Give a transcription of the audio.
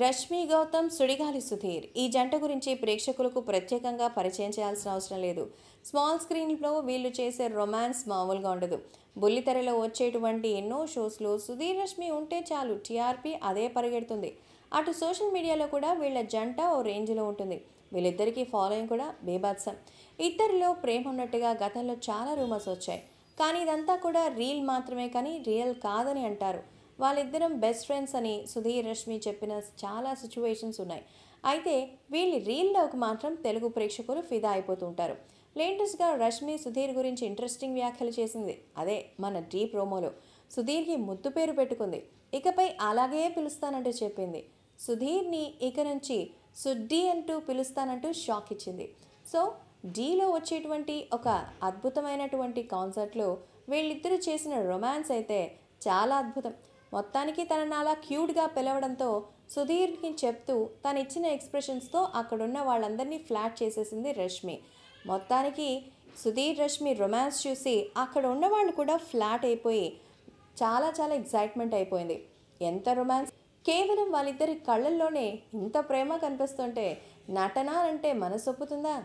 రష్మి గౌతమ్ సుడిగాలి సుధీర్ ఈ జంట గురించి ప్రేక్షకులకు ప్రత్యేకంగా పరిచయం చేయాల్సిన అవసరం లేదు స్మాల్ స్క్రీన్లో వీళ్ళు చేసే రొమాన్స్ మామూలుగా ఉండదు బుల్లితెరలో వచ్చేటువంటి ఎన్నో షోస్లో సుధీర్ రష్మి ఉంటే చాలు టీఆర్పీ అదే పరిగెడుతుంది అటు సోషల్ మీడియాలో కూడా వీళ్ళ జంట ఓ రేంజ్లో ఉంటుంది వీళ్ళిద్దరికీ ఫాలోయింగ్ కూడా బేబాత్సం ఇద్దరిలో ప్రేమ ఉన్నట్టుగా గతంలో చాలా రూమర్స్ వచ్చాయి కానీ ఇదంతా కూడా రీల్ మాత్రమే కానీ రియల్ కాదని అంటారు వాళ్ళిద్దరం బెస్ట్ ఫ్రెండ్స్ అని సుధీర్ రష్మి చెప్పిన చాలా సిచ్యువేషన్స్ ఉన్నాయి అయితే వీళ్ళ రీల్లోకి మాత్రం తెలుగు ప్రేక్షకులు ఫిదా అయిపోతూ ఉంటారు లేటెస్ట్గా రష్మి సుధీర్ గురించి ఇంట్రెస్టింగ్ వ్యాఖ్యలు చేసింది అదే మన డీ ప్రోమోలో సుధీర్కి ముద్దు పేరు పెట్టుకుంది ఇకపై అలాగే పిలుస్తానంటూ చెప్పింది సుధీర్ని ఇక నుంచి సుడ్డి అంటూ పిలుస్తానంటూ షాక్ ఇచ్చింది సో డీలో వచ్చేటువంటి ఒక అద్భుతమైనటువంటి కాన్సర్ట్లో వీళ్ళిద్దరూ చేసిన రొమాన్స్ అయితే చాలా అద్భుతం మొత్తానికి తనను అలా క్యూట్గా పిలవడంతో సుధీర్కి చెప్తూ తను ఇచ్చిన ఎక్స్ప్రెషన్స్తో అక్కడున్న వాళ్ళందరినీ ఫ్లాట్ చేసేసింది రష్మి మొత్తానికి సుధీర్ రష్మి రొమాన్స్ చూసి అక్కడ ఉన్నవాళ్ళు కూడా ఫ్లాట్ అయిపోయి చాలా చాలా ఎగ్జైట్మెంట్ అయిపోయింది ఎంత రొమాన్స్ కేవలం వాళ్ళిద్దరి కళ్ళల్లోనే ఇంత ప్రేమ కనిపిస్తుంటే నటన అంటే మనసొప్పుతుందా